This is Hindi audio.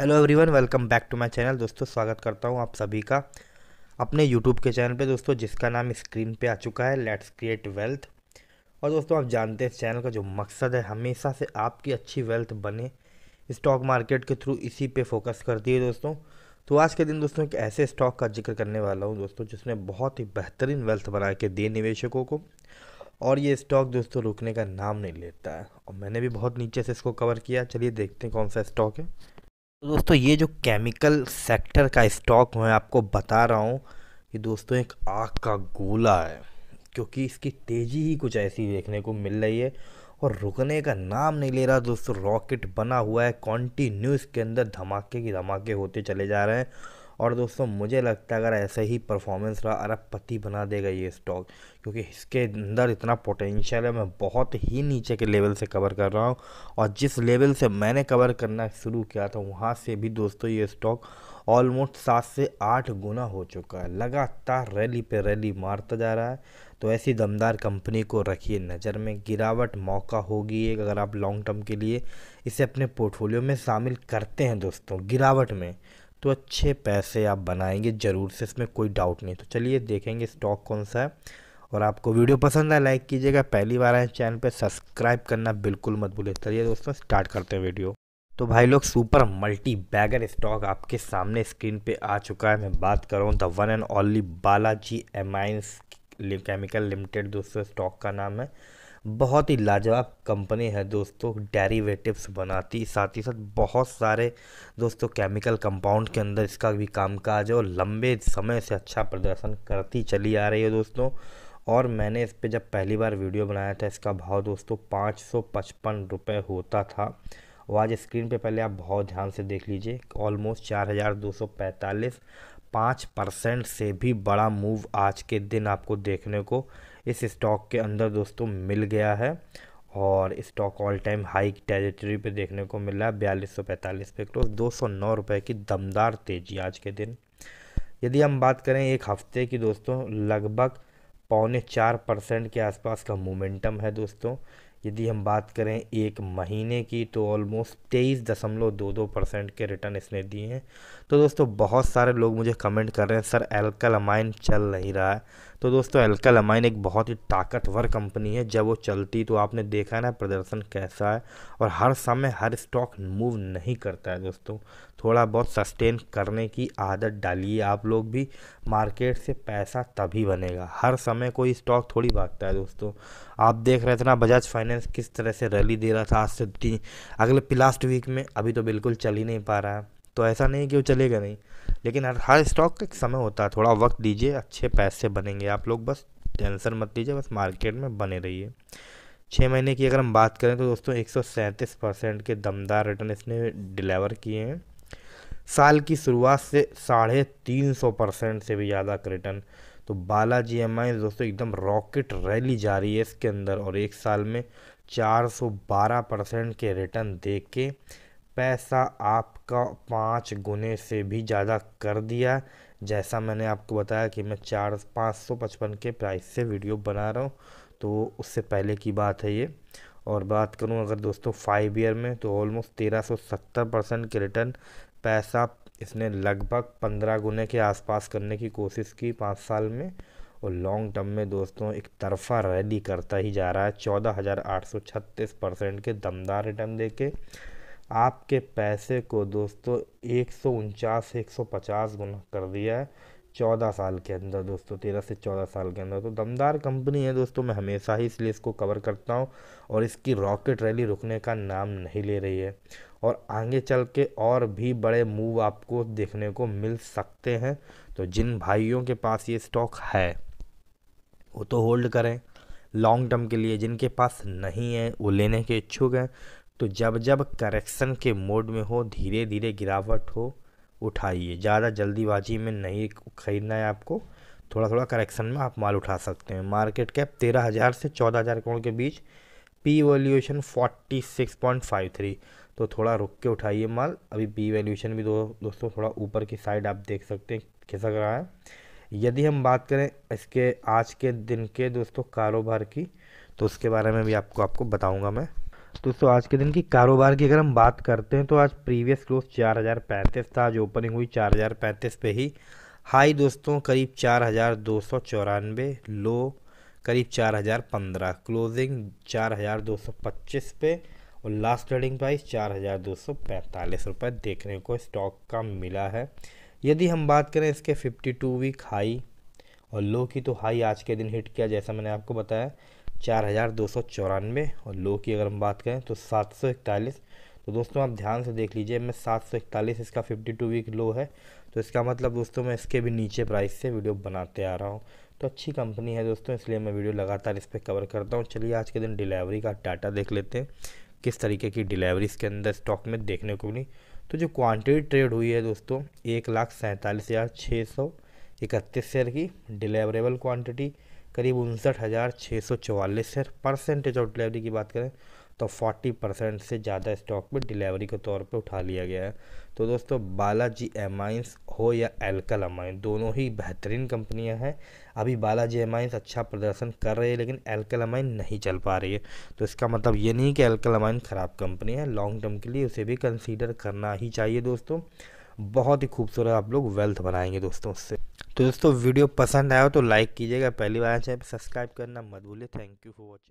hello everyone welcome back to my channel दोस्तों स्वागत करता हूँ आप सभी का अपने यूट्यूब के चैनल पे दोस्तों जिसका नाम स्क्रीन पे आ चुका है लेट्स क्रिएट वेल्थ और दोस्तों आप जानते हैं इस चैनल का जो मकसद है हमेशा से आपकी अच्छी वेल्थ बने स्टॉक मार्केट के थ्रू इसी पे फोकस करती है दोस्तों तो आज के दिन दोस्तों एक ऐसे स्टॉक का जिक्र करने वाला हूँ दोस्तों जिसने बहुत ही बेहतरीन वेल्थ बना के दिए निवेशकों को और ये स्टॉक दोस्तों रुकने का नाम नहीं लेता है और मैंने भी बहुत नीचे से इसको कवर किया चलिए देखते हैं कौन सा स्टॉक है तो दोस्तों ये जो केमिकल सेक्टर का स्टॉक मैं आपको बता रहा हूँ कि दोस्तों एक आग का गोला है क्योंकि इसकी तेज़ी ही कुछ ऐसी देखने को मिल रही है और रुकने का नाम नहीं ले रहा दोस्तों रॉकेट बना हुआ है कॉन्टीन्यू इसके अंदर धमाके की धमाके होते चले जा रहे हैं और दोस्तों मुझे लगता है अगर ऐसे ही परफॉर्मेंस रहा अरब पति बना देगा ये स्टॉक क्योंकि इसके अंदर इतना पोटेंशियल है मैं बहुत ही नीचे के लेवल से कवर कर रहा हूँ और जिस लेवल से मैंने कवर करना शुरू किया था वहाँ से भी दोस्तों ये स्टॉक ऑलमोस्ट सात से आठ गुना हो चुका है लगातार रैली पे रैली मारता जा रहा है तो ऐसी दमदार कंपनी को रखिए नज़र में गिरावट मौका होगी एक अगर आप लॉन्ग टर्म के लिए इसे अपने पोर्टफोलियो में शामिल करते हैं दोस्तों गिरावट में तो अच्छे पैसे आप बनाएंगे ज़रूर से इसमें कोई डाउट नहीं तो चलिए देखेंगे स्टॉक कौन सा है और आपको वीडियो पसंद है लाइक कीजिएगा पहली बार आए चैनल पर सब्सक्राइब करना बिल्कुल मत भूलिए चलिए दोस्तों स्टार्ट करते हैं वीडियो तो भाई लोग सुपर मल्टी बैगर स्टॉक आपके सामने स्क्रीन पे आ चुका है मैं बात कर रहा हूँ the one and only Balaji amines chemical limited दोस्तों स्टॉक का नाम है बहुत ही लाजवाब कंपनी है दोस्तों डेरिवेटिव्स बनाती साथ ही साथ बहुत सारे दोस्तों केमिकल कंपाउंड के अंदर इसका भी कामकाज है और लंबे समय से अच्छा प्रदर्शन करती चली आ रही है दोस्तों और मैंने इस पर जब पहली बार वीडियो बनाया था इसका भाव दोस्तों पाँच सौ पचपन रुपये होता था और आज स्क्रीन पे पहले आप बहुत ध्यान से देख लीजिए ऑलमोस्ट चार हज़ार दो सौ पैंतालीस पाँच परसेंट से भी बड़ा मूव आज के दिन आपको देखने को इस स्टॉक के अंदर दोस्तों मिल गया है और stock all time high territory पे देखने को मिला है बयालीस सौ पैंतालीस पे क्लोज दो सौ नौ रुपये की दमदार तेजी आज के दिन यदि हम बात करें एक हफ्ते की दोस्तों लगभग पौने चार परसेंट के आसपास का मोमेंटम है दोस्तों यदि हम बात करें एक महीने की तो ऑलमोस्ट तेईस दशमलव दो दो परसेंट के रिटर्न इसने दिए हैं तो दोस्तों बहुत सारे लोग मुझे कमेंट कर रहे हैं सर अमाइन चल नहीं रहा है तो दोस्तों अमाइन एक बहुत ही ताकतवर कंपनी है जब वो चलती तो आपने देखा ना प्रदर्शन कैसा है और हर समय हर स्टॉक मूव नहीं करता है दोस्तों थोड़ा बहुत सस्टेन करने की आदत डालिए आप लोग भी मार्केट से पैसा तभी बनेगा हर समय कोई स्टॉक थोड़ी भागता है दोस्तों आप देख रहे थे ना बजाज फाइनेंस फाइनेंस किस तरह से रैली दे रहा था आज से तीन अगले लास्ट वीक में अभी तो बिल्कुल चल ही नहीं पा रहा है तो ऐसा नहीं कि वो चलेगा नहीं लेकिन हर हर स्टॉक का एक समय होता है थोड़ा वक्त दीजिए अच्छे पैसे बनेंगे आप लोग बस टेंशन मत लीजिए बस मार्केट में बने रहिए छः महीने की अगर हम बात करें तो दोस्तों एक परसेंट के दमदार रिटर्न इसने डिलीवर किए हैं साल की शुरुआत से साढ़े तीन सौ परसेंट से भी ज़्यादा का रिटर्न तो बालाजी एम आई दोस्तों एकदम रॉकेट रैली जा रही है इसके अंदर और एक साल में 412 परसेंट के रिटर्न दे के पैसा आपका पाँच गुने से भी ज़्यादा कर दिया जैसा मैंने आपको बताया कि मैं चार पाँच सौ पचपन के प्राइस से वीडियो बना रहा हूँ तो उससे पहले की बात है ये और बात करूँ अगर दोस्तों फाइव ईयर में तो ऑलमोस्ट तेरह सौ सत्तर परसेंट के रिटर्न पैसा इसने लगभग पंद्रह गुने के आसपास करने की कोशिश की पाँच साल में और लॉन्ग टर्म में दोस्तों एक तरफा रैली करता ही जा रहा है चौदह हज़ार आठ सौ छत्तीस परसेंट के दमदार रिटर्न दे के आपके पैसे को दोस्तों एक सौ उनचास एक सौ पचास गुना कर दिया है चौदह साल के अंदर दोस्तों तेरह से चौदह साल के अंदर तो दमदार कंपनी है दोस्तों मैं हमेशा ही इसलिए इसको कवर करता हूँ और इसकी रॉकेट रैली रुकने का नाम नहीं ले रही है और आगे चल के और भी बड़े मूव आपको देखने को मिल सकते हैं तो जिन भाइयों के पास ये स्टॉक है वो तो होल्ड करें लॉन्ग टर्म के लिए जिनके पास नहीं है वो लेने के इच्छुक हैं तो जब जब करेक्शन के मोड में हो धीरे धीरे गिरावट हो उठाइए ज़्यादा जल्दीबाजी में नहीं ख़रीदना है आपको थोड़ा थोड़ा करेक्शन में आप माल उठा सकते हैं मार्केट कैप तेरह हज़ार से चौदह हज़ार करोड़ के बीच P valuation forty six point five three तो थोड़ा रुक के उठाइए माल अभी पी वैल्यूएशन भी दो दोस्तों थोड़ा ऊपर की साइड आप देख सकते हैं खिसक रहा है यदि हम बात करें इसके आज के दिन के दोस्तों कारोबार की तो उसके बारे में भी आपको आपको बताऊँगा मैं दोस्तों आज के दिन की कारोबार की अगर हम बात करते हैं तो आज प्रीवियस क्लोज चार हज़ार पैंतीस था आज ओपनिंग हुई चार हज़ार पैंतीस पे ही हाई दोस्तों करीब चार हज़ार दो सौ चौरानवे लो करीब चार हज़ार पंद्रह क्लोजिंग चार हज़ार दो सौ पच्चीस पे और लास्ट ट्रेडिंग प्राइस चार हज़ार दो सौ पैंतालीस रुपये देखने को स्टॉक का मिला है यदि हम बात करें इसके फिफ्टी टू वीक हाई और लो की तो हाई आज के दिन हिट किया जैसा मैंने आपको बताया चार हज़ार दो सौ चौरानवे और लो की अगर हम बात करें तो सात सौ इकतालीस तो दोस्तों आप ध्यान से देख लीजिए मैं सात सौ इकतालीस इसका फिफ्टी टू वीक लो है तो इसका मतलब दोस्तों मैं इसके भी नीचे प्राइस से वीडियो बनाते आ रहा हूँ तो अच्छी कंपनी है दोस्तों इसलिए मैं वीडियो लगातार इस पर कवर करता हूँ चलिए आज के दिन डिलीवरी का डाटा देख लेते हैं किस तरीके की डिलीवरी इसके अंदर स्टॉक में देखने को मिली तो जो क्वांटिटी ट्रेड हुई है दोस्तों एक लाख सैंतालीस हज़ार छः सौ इकतीस शेयर की डिलीवरेबल क्वांटिटी करीब उनसठ हज़ार छः सौ चवालीस है परसेंटेज ऑफ डिलीवरी की बात करें तो 40 परसेंट से ज़्यादा स्टॉक में डिलीवरी के तौर पे उठा लिया गया है तो दोस्तों बालाजी एमाइंस हो या एल्कल अमाइन दोनों ही बेहतरीन कंपनियां हैं अभी बालाजी एमाइंस अच्छा प्रदर्शन कर रही है लेकिन एल्कल नहीं चल पा रही है तो इसका मतलब ये नहीं कि एल्कल ख़राब कंपनी है लॉन्ग टर्म के लिए उसे भी कंसिडर करना ही चाहिए दोस्तों बहुत ही खूबसूरत आप लोग वेल्थ बनाएंगे दोस्तों उससे तो दोस्तों वीडियो पसंद आया हो तो लाइक कीजिएगा पहली बार चैनल तो सब्सक्राइब करना मत भूलिए थैंक यू फॉर वॉचिंग